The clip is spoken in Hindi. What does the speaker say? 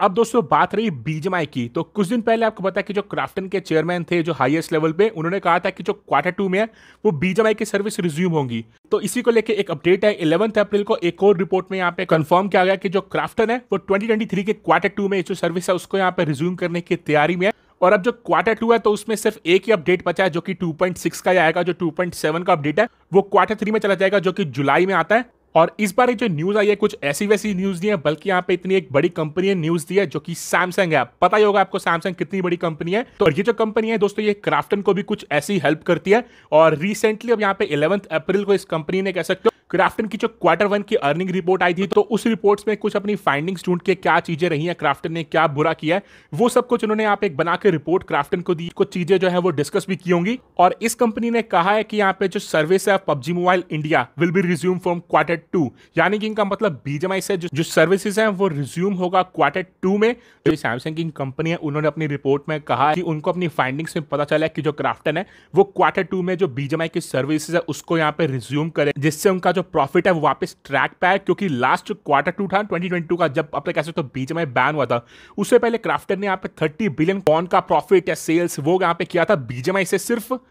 अब दोस्तों बात रही बीजमाई की तो कुछ दिन पहले आपको बताया कि जो क्राफ्टन के चेयरमैन थे जो हाईएस्ट लेवल पे उन्होंने कहा था कि जो क्वार्टर टू में है वो बीजमाई की सर्विस रिज्यूम होंगी तो इसी को लेके एक अपडेट है इलेवंथ अप्रैल को एक और रिपोर्ट में यहाँ पे कंफर्म किया गया कि जो क्राफ्टन है वो ट्वेंटी के क्वार्टर टू में जो सर्विस है उसको यहाँ पे रिज्यूम करने की तैयारी में है और अब जो क्वार्टर टू है तो उसमें सिर्फ एक ही अपडेट बचा है जो कि 2.6 का आएगा जो 2.7 का अपडेट है वो क्वार्टर थ्री में चला जाएगा जो कि जुलाई में आता है और इस बार जो न्यूज़ आई है कुछ ऐसी वैसी न्यूज़ नहीं है बल्कि यहाँ पे इतनी एक बड़ी कंपनी है न्यूज़ दी है जो कि सैमसंग है पता ही होगा आपको सैमसंग कितनी बड़ी कंपनी है तो ये जो कंपनी है दोस्तों ये क्राफ्टन को भी कुछ ऐसी हेल्प करती है और रिसेंटली अब यहाँ पे इलेवंथ अप्रैल को इस कंपनी ने कह सकते हो क्राफ्टन की जो क्वार्टर वन की अर्निंग रिपोर्ट आई थी तो उस रिपोर्ट्स में कुछ अपनी फाइंडिंग्स ढूंढ के क्या चीजें रही हैं क्राफ्टन ने क्या बुरा किया है वो सब कुछ उन्होंने आप एक बना के रिपोर्ट क्राफ्टन को दी कुछ चीजें जो है वो डिस्कस भी की होंगी और इस कंपनी ने कहा है कि यहाँ पे जो सर्विस है PUBG mobile India will be resume from quarter two यानी कि इनका मतलब बीजेमआई से जो सर्विसेज है वो रिज्यूम होगा क्वार्टर टू में जो सैमसंग की कंपनी है उन्होंने अपनी रिपोर्ट में कहा कि उनको अपनी फाइंडिंग्स में पता चला है कि जो क्राफ्टन है वो क्वार्टर टू में जो बीजेमआई की सर्विसेज है उसको यहाँ पे रिज्यूम करे जिससे उनका जो प्रॉफिट है वो वापस ट्रैक पे आया क्योंकि लास्ट क्वार्टर टू था 2022 का जब अपने कह सकते तो बीच में बैन हुआ था उससे पहले क्राफ्टर ने यहाँ पे 30 बिलियन कॉन का प्रॉफिट या सेल्स वो यहाँ पे किया था बीजेमआई से सिर्फ